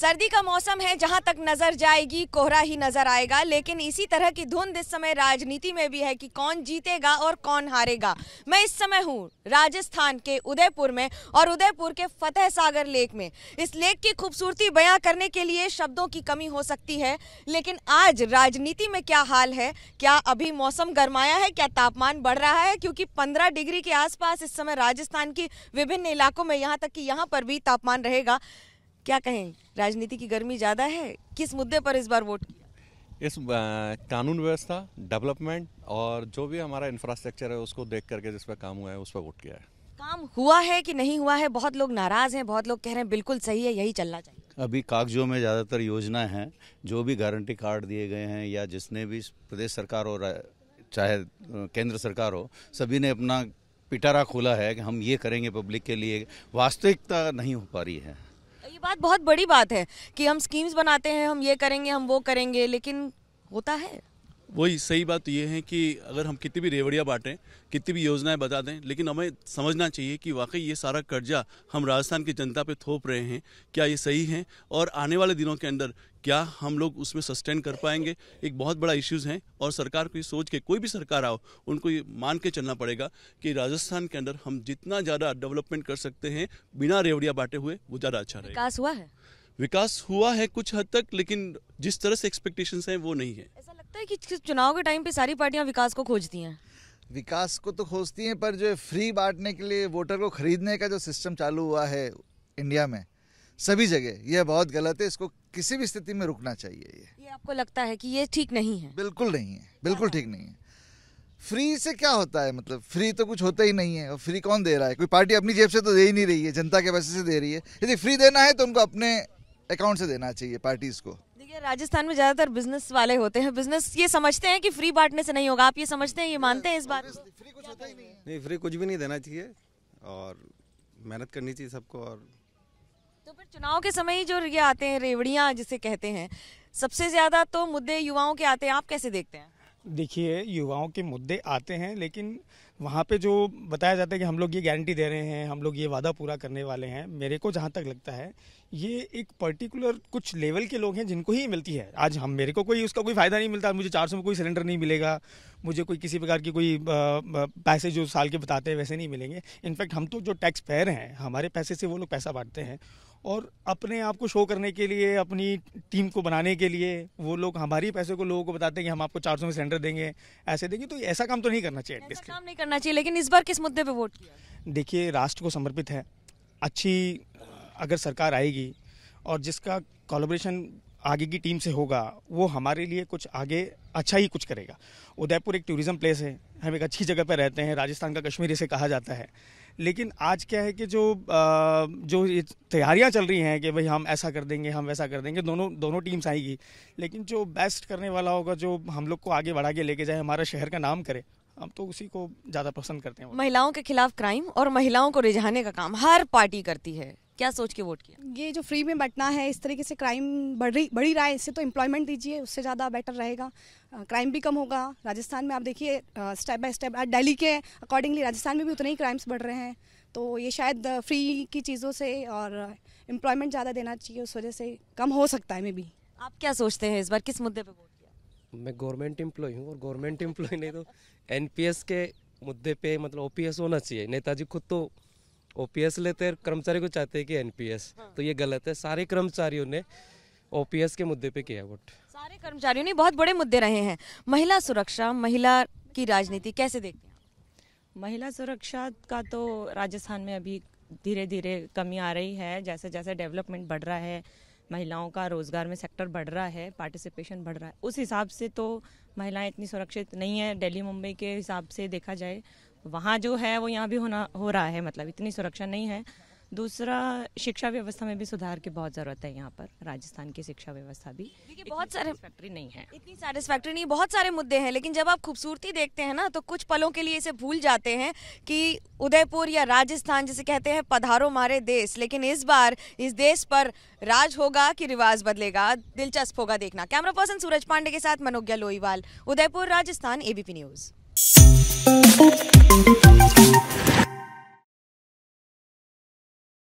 सर्दी का मौसम है जहां तक नजर जाएगी कोहरा ही नजर आएगा लेकिन इसी तरह की धुंध इस समय राजनीति में भी है कि कौन जीतेगा और कौन हारेगा मैं इस समय हूं राजस्थान के उदयपुर में और उदयपुर के फतेह सागर लेक में इस लेक की खूबसूरती बयां करने के लिए शब्दों की कमी हो सकती है लेकिन आज राजनीति में क्या हाल है क्या अभी मौसम गर्माया है क्या तापमान बढ़ रहा है क्योंकि पंद्रह डिग्री के आसपास इस समय राजस्थान की विभिन्न इलाकों में यहाँ तक कि यहाँ पर भी तापमान रहेगा क्या कहें राजनीति की गर्मी ज़्यादा है किस मुद्दे पर इस बार वोट किया इस कानून व्यवस्था डेवलपमेंट और जो भी हमारा इंफ्रास्ट्रक्चर है उसको देख करके जिस पर काम हुआ है उस पर वोट किया है काम हुआ है कि नहीं हुआ है बहुत लोग नाराज हैं बहुत लोग कह रहे हैं बिल्कुल सही है यही चलना चाहिए अभी कागजों में ज़्यादातर योजना हैं जो भी गारंटी कार्ड दिए गए हैं या जिसने भी प्रदेश सरकार हो चाहे केंद्र सरकार हो सभी ने अपना पिटारा खोला है कि हम ये करेंगे पब्लिक के लिए वास्तविकता नहीं हो पा रही है बात बहुत बड़ी बात है कि हम स्कीम्स बनाते हैं हम ये करेंगे हम वो करेंगे लेकिन होता है वही सही बात तो ये है कि अगर हम कितनी भी रेवड़िया बांटें कितनी भी योजनाएं बता दें लेकिन हमें समझना चाहिए कि वाकई ये सारा कर्जा हम राजस्थान की जनता पे थोप रहे हैं क्या ये सही है और आने वाले दिनों के अंदर क्या हम लोग उसमें सस्टेन कर पाएंगे एक बहुत बड़ा इश्यूज हैं और सरकार को ये सोच के कोई भी सरकार आओ उनको ये मान के चलना पड़ेगा कि राजस्थान के अंदर हम जितना ज़्यादा डेवलपमेंट कर सकते हैं बिना रेवड़िया बांटे हुए वो ज़्यादा अच्छा रहेगा विकास हुआ है विकास हुआ है कुछ हद तक लेकिन जिस तरह से एक्सपेक्टेशंस हैं वो नहीं है लगता है कि चुनाव के टाइम पे सारी पार्टियां विकास को खोजती हैं विकास को तो खोजती हैं पर जो फ्री बांटने के लिए वोटर को खरीदने का जो सिस्टम चालू हुआ है इंडिया में सभी जगह यह बहुत गलत है इसको किसी भी स्थिति में रुकना चाहिए ये ये आपको लगता है कि ये ठीक नहीं है बिल्कुल नहीं है बिल्कुल ठीक नहीं है फ्री से क्या होता है मतलब फ्री तो कुछ होता ही नहीं है और फ्री कौन दे रहा है कोई पार्टी अपनी जेब से तो दे ही नहीं रही है जनता के पैसे से दे रही है यदि फ्री देना है तो उनको अपने अकाउंट से देना चाहिए पार्टीज़ को राजस्थान में ज्यादातर बिजनेस वाले होते हैं बिजनेस ये समझते हैं कि फ्री बांटने से नहीं होगा आप ये समझते हैं ये मानते हैं इस बात फ्री कुछ होता ही नहीं नहीं फ्री कुछ भी नहीं देना चाहिए और मेहनत करनी चाहिए सबको और तो फिर चुनाव के समय ही जो ये आते हैं रेवड़ियाँ जिसे कहते हैं सबसे ज्यादा तो मुद्दे युवाओं के आते हैं आप कैसे देखते हैं देखिए युवाओं के मुद्दे आते हैं लेकिन वहाँ पे जो बताया जाता है कि हम लोग ये गारंटी दे रहे हैं हम लोग ये वादा पूरा करने वाले हैं मेरे को जहाँ तक लगता है ये एक पर्टिकुलर कुछ लेवल के लोग हैं जिनको ही मिलती है आज हम मेरे को कोई उसका कोई फ़ायदा नहीं मिलता मुझे चार सौ में कोई सिलेंडर नहीं मिलेगा मुझे कोई किसी प्रकार की कोई पैसे जो साल के बताते हैं वैसे नहीं मिलेंगे इनफैक्ट हम तो जो टैक्स पेयर हैं हमारे पैसे से वो लोग पैसा बांटते हैं और अपने आप को शो करने के लिए अपनी टीम को बनाने के लिए वो लोग हमारी पैसे को लोगों को बताते हैं कि हम आपको सौ में सिलेंडर देंगे ऐसे देंगे तो ऐसा काम तो नहीं करना चाहिए काम नहीं करना चाहिए लेकिन इस बार किस मुद्दे पर वोट देखिए राष्ट्र को समर्पित है अच्छी अगर सरकार आएगी और जिसका कॉलोब्रेशन आगे की टीम से होगा वो हमारे लिए कुछ आगे अच्छा ही कुछ करेगा उदयपुर एक टूरिज्म प्लेस है हम एक अच्छी जगह पर रहते हैं राजस्थान का कश्मीर इसे कहा जाता है लेकिन आज क्या है कि जो आ, जो तैयारियां चल रही हैं कि भाई हम ऐसा कर देंगे हम वैसा कर देंगे दोनों दोनों टीम्स आएगी लेकिन जो बेस्ट करने वाला होगा जो हम लोग को आगे बढ़ा के लेके जाए हमारा शहर का नाम करे हम तो उसी को ज़्यादा पसंद करते हैं महिलाओं के खिलाफ क्राइम और महिलाओं को रिझाने का काम हर पार्टी करती है क्या सोच के वोट किया ये जो फ्री में बटना है इस तरीके से क्राइम बढ़ रही बढ़ी रहा है इससे तो एम्प्लॉयमेंट दीजिए उससे ज़्यादा बेटर रहेगा क्राइम भी कम होगा राजस्थान में आप देखिए स्टेप बाय स्टेप दिल्ली के अकॉर्डिंगली राजस्थान में भी उतने ही क्राइम्स बढ़ रहे हैं तो ये शायद फ्री की चीज़ों से और एम्प्लॉयमेंट ज़्यादा देना चाहिए उस वजह से कम हो सकता है मे बी आप क्या सोचते हैं इस बार किस मुद्दे पर वोट किया मैं गवर्नमेंट एम्प्लॉय हूँ और गवर्नमेंट एम्प्लॉय नहीं तो एन के मुद्दे पे मतलब ओ होना चाहिए नेताजी खुद तो ओपीएस लेते हैं कर्मचारी को चाहते हैं कि एनपीएस हाँ। तो ये गलत है सारे कर्मचारियों ने ओपीएस के मुद्दे पे किया वोट सारे कर्मचारियों ने बहुत बड़े मुद्दे रहे हैं महिला सुरक्षा महिला की राजनीति कैसे देखते हैं महिला सुरक्षा का तो राजस्थान में अभी धीरे धीरे कमी आ रही है जैसे जैसे डेवलपमेंट बढ़ रहा है महिलाओं का रोजगार में सेक्टर बढ़ रहा है पार्टिसिपेशन बढ़ रहा है उस हिसाब से तो महिलाएं इतनी सुरक्षित नहीं है दिल्ली मुंबई के हिसाब से देखा जाए वहाँ जो है वो यहाँ भी होना हो रहा है मतलब इतनी सुरक्षा नहीं है दूसरा शिक्षा व्यवस्था में भी सुधार की बहुत ज़रूरत है यहाँ पर राजस्थान की शिक्षा व्यवस्था भी बहुत सारे फैक्ट्री नहीं है इतनी सेटिस्फैक्ट्री नहीं बहुत सारे मुद्दे हैं लेकिन जब आप खूबसूरती देखते हैं ना तो कुछ पलों के लिए इसे भूल जाते हैं कि उदयपुर या राजस्थान जिसे कहते हैं पधारो मारे देश लेकिन इस बार इस देश पर राज होगा कि रिवाज बदलेगा दिलचस्प होगा देखना कैमरा पर्सन सूरज पांडे के साथ Manojna Loiwal Udaipur Rajasthan ABP news Thank